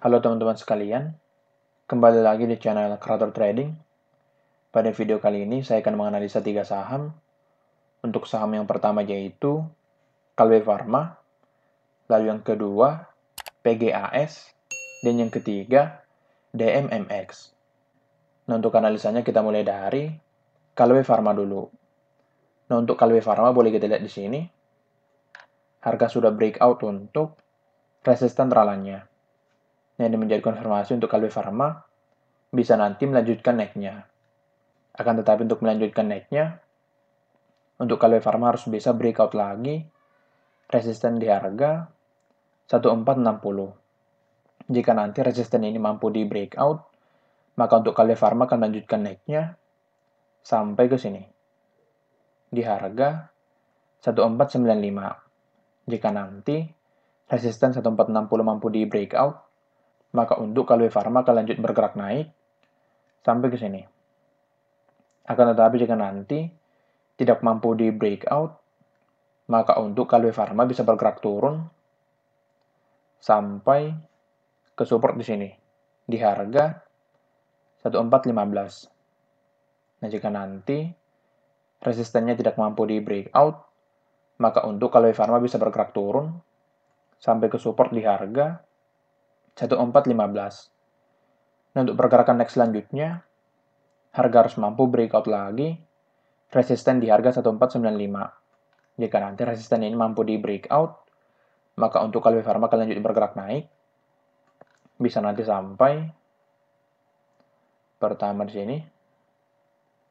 Halo teman-teman sekalian, kembali lagi di channel Creator Trading. Pada video kali ini saya akan menganalisa tiga saham. Untuk saham yang pertama yaitu Kalbe Pharma, lalu yang kedua PGAS, dan yang ketiga DMMX. Nah untuk analisanya kita mulai dari Kalbe Pharma dulu. Nah untuk Kalbe Pharma boleh kita lihat di sini. Harga sudah breakout untuk resisten teralannya yang menjadi konfirmasi untuk Kalbe Farma bisa nanti melanjutkan naiknya. Akan tetapi untuk melanjutkan naiknya, untuk Kalbe Farma harus bisa breakout lagi resisten di harga 1460. Jika nanti resisten ini mampu di breakout, maka untuk Kalbe Farma akan melanjutkan naiknya sampai ke sini. Di harga 1495. Jika nanti resisten 1460 mampu di breakout, maka untuk Kalbe akan lanjut bergerak naik sampai ke sini. Akan tetapi jika nanti tidak mampu di breakout, maka untuk Kalbe Farma bisa bergerak turun sampai ke support di sini di harga 1415. Nah, jika nanti resistennya tidak mampu di breakout, maka untuk Kalbe Farma bisa bergerak turun sampai ke support di harga 1415. Nah, untuk pergerakan next selanjutnya, harga harus mampu breakout lagi, resisten di harga 1495. Jika nanti resisten ini mampu di breakout, maka untuk Kalbe Farma akan lanjut bergerak naik, bisa nanti sampai pertama di sini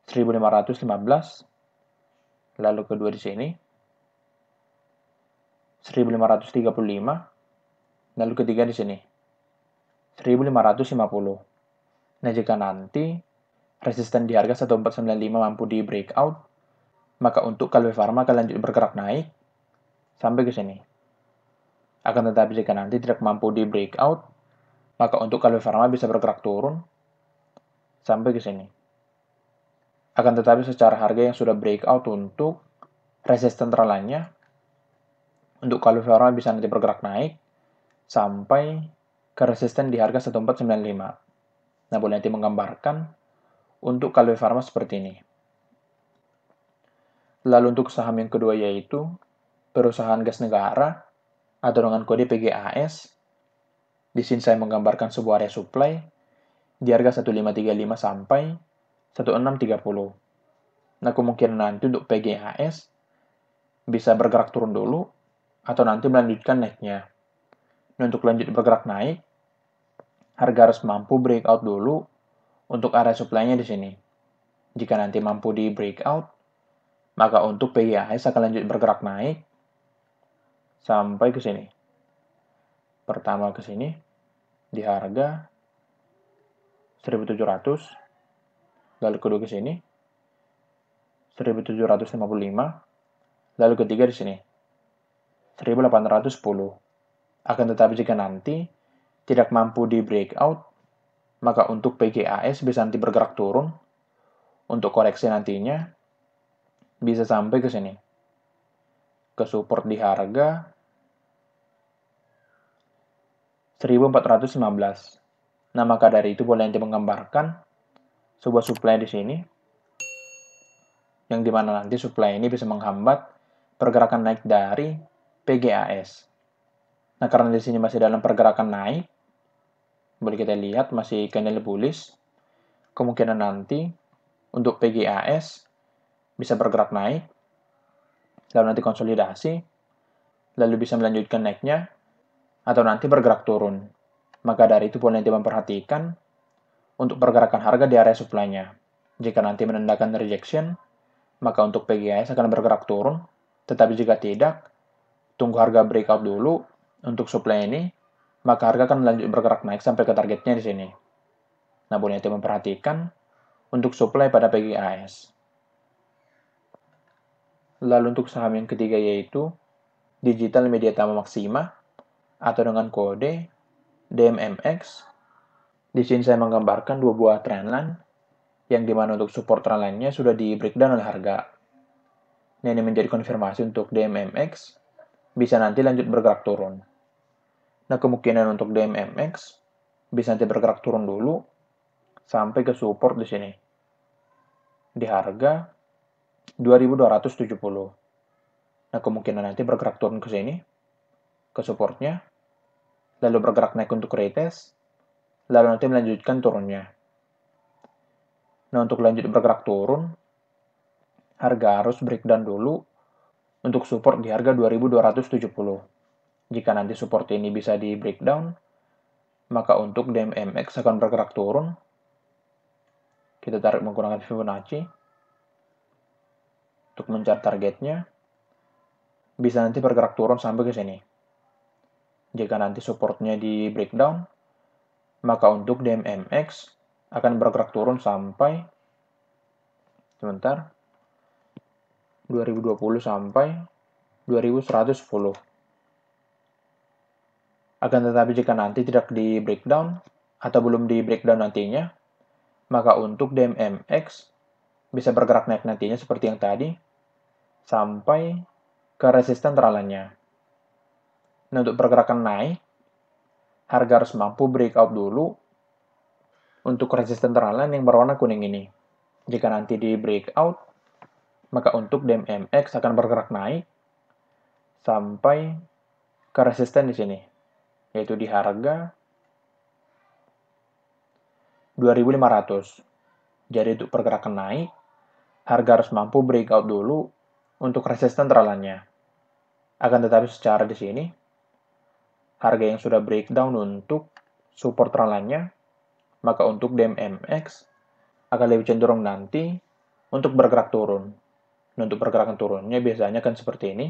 1515 lalu kedua di sini 1535 lalu ketiga di sini 1550. Nah, jika nanti resisten di harga 1495 mampu di breakout, maka untuk Kalbe Farma akan lanjut bergerak naik sampai ke sini. Akan tetapi jika nanti tidak mampu di breakout, maka untuk Kalbe Farma bisa bergerak turun sampai ke sini. Akan tetapi secara harga yang sudah breakout untuk resisten terlalanya, untuk Kalbe Farma bisa nanti bergerak naik sampai ke resisten di harga 1495. Nah, boleh nanti menggambarkan untuk Kalbe Farma seperti ini. Lalu untuk saham yang kedua yaitu perusahaan gas negara atau dengan kode PGAS. Di sini saya menggambarkan sebuah area supply di harga 1535 sampai 1630. Nah, kemungkinan nanti untuk PGAS bisa bergerak turun dulu atau nanti melanjutkan naiknya. Nah, untuk lanjut bergerak naik, harga harus mampu breakout dulu untuk area supply-nya di sini. Jika nanti mampu di breakout, maka untuk PGIS akan lanjut bergerak naik sampai ke sini. Pertama ke sini di harga 1700, lalu kedua ke sini 1755, lalu ketiga di sini 1810. Akan tetapi jika nanti tidak mampu di breakout, maka untuk PGAS bisa nanti bergerak turun, untuk koreksi nantinya bisa sampai ke sini. Ke support di harga 1415. Nah, maka dari itu boleh nanti menggambarkan sebuah supply di sini yang dimana nanti supply ini bisa menghambat pergerakan naik dari PGAS. Nah, karena di sini masih dalam pergerakan naik, boleh kita lihat masih candle bullish. Kemungkinan nanti untuk PGAS bisa bergerak naik, lalu nanti konsolidasi, lalu bisa melanjutkan naiknya, atau nanti bergerak turun. Maka dari itu boleh nanti memperhatikan untuk pergerakan harga di area supply-nya. Jika nanti menandakan rejection, maka untuk PGAS akan bergerak turun. Tetapi jika tidak, tunggu harga breakout dulu untuk supply ini, maka harga akan lanjut bergerak naik sampai ke targetnya di sini. Nah, boleh itu memperhatikan untuk supply pada PGAS. Lalu untuk saham yang ketiga yaitu Digital Media Tama Maxima atau dengan kode DMMX. Di sini saya menggambarkan dua buah trendline yang dimana untuk support trendline-nya sudah di breakdown oleh harga. Nah, ini menjadi konfirmasi untuk DMMX bisa nanti lanjut bergerak turun. Nah, kemungkinan untuk DMMX bisa nanti bergerak turun dulu sampai ke support di sini. Di harga 2270. Nah, kemungkinan nanti bergerak turun ke sini ke supportnya, lalu bergerak naik untuk retest, lalu nanti melanjutkan turunnya. Nah, untuk lanjut bergerak turun, harga harus breakdown dulu untuk support di harga 2270. Jika nanti support ini bisa di breakdown, maka untuk DMMX akan bergerak turun. Kita tarik menggunakan Fibonacci untuk mencari targetnya. Bisa nanti bergerak turun sampai ke sini. Jika nanti supportnya di breakdown, maka untuk DMMX akan bergerak turun sampai sebentar 2020 sampai 2110. Akan tetapi jika nanti tidak di breakdown atau belum di breakdown nantinya, maka untuk DMMX bisa bergerak naik nantinya seperti yang tadi, sampai ke resisten teralannya. Nah, untuk pergerakan naik, harga harus mampu breakout dulu untuk resisten teralan yang berwarna kuning ini. Jika nanti di breakout, maka untuk DMMX akan bergerak naik sampai ke resisten di sini yaitu di harga 2500. Jadi untuk pergerakan naik, harga harus mampu breakout dulu untuk resisten teralannya. Akan tetapi secara di sini, harga yang sudah breakdown untuk support teralannya, maka untuk DMMX akan lebih cenderung nanti untuk bergerak turun. Dan untuk pergerakan turunnya biasanya kan seperti ini.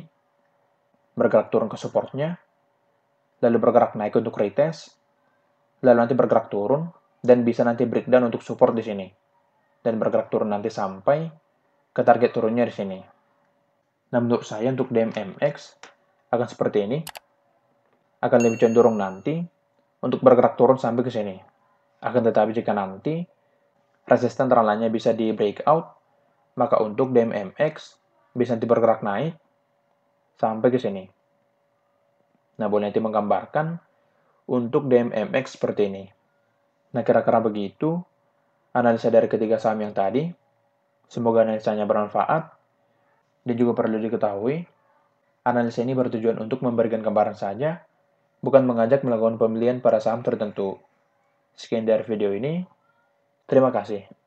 Bergerak turun ke supportnya, lalu bergerak naik untuk retest, lalu nanti bergerak turun, dan bisa nanti breakdown untuk support di sini. Dan bergerak turun nanti sampai ke target turunnya di sini. Nah, menurut saya untuk DMMX akan seperti ini. Akan lebih cenderung nanti untuk bergerak turun sampai ke sini. Akan tetapi jika nanti resisten terlalanya bisa di breakout, maka untuk DMMX bisa nanti bergerak naik sampai ke sini. Nah, boleh nanti menggambarkan untuk DMMX seperti ini. Nah, kira-kira begitu analisa dari ketiga saham yang tadi. Semoga analisanya bermanfaat dan juga perlu diketahui, analisa ini bertujuan untuk memberikan gambaran saja, bukan mengajak melakukan pembelian pada saham tertentu. Sekian dari video ini. Terima kasih.